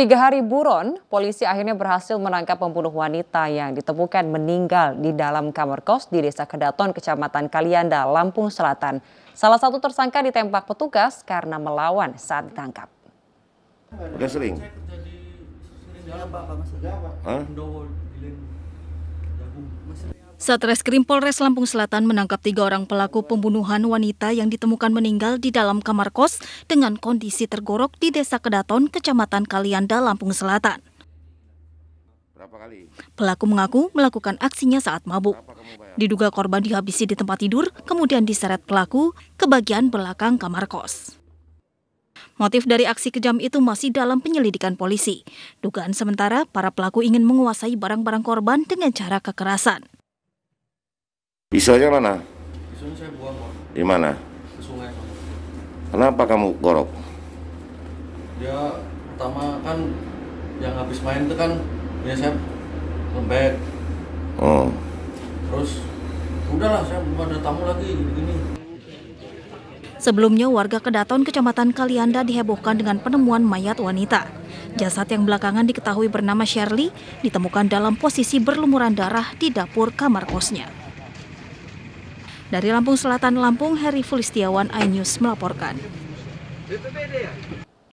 Tiga hari buron, polisi akhirnya berhasil menangkap pembunuh wanita yang ditemukan meninggal di dalam kamar kos di Desa Kedaton, Kecamatan Kalianda, Lampung Selatan. Salah satu tersangka ditembak petugas karena melawan saat ditangkap. Udah sering? Hah? Satreskrim Polres Lampung Selatan menangkap tiga orang pelaku pembunuhan wanita yang ditemukan meninggal di dalam kamar kos dengan kondisi tergorok di Desa Kedaton, Kecamatan Kalianda, Lampung Selatan. Pelaku mengaku melakukan aksinya saat mabuk. Diduga korban dihabisi di tempat tidur, kemudian diseret pelaku ke bagian belakang kamar kos. Motif dari aksi kejam itu masih dalam penyelidikan polisi. Dugaan sementara, para pelaku ingin menguasai barang-barang korban dengan cara kekerasan. Pisaunya mana? Pisaunya saya buang, Pak. Di mana? Ke sungai, Pak. Kenapa kamu gorok? Ya, pertama kan yang habis main itu kan biasanya lembek. Oh. Terus, udahlah saya belum ada tamu lagi, gini-gini. Sebelumnya, warga Kedaton Kecamatan Kalianda dihebohkan dengan penemuan mayat wanita. Jasad yang belakangan diketahui bernama Shirley ditemukan dalam posisi berlumuran darah di dapur kamar kosnya. Dari Lampung Selatan, Lampung, Heri Fulistiawan, iNews melaporkan.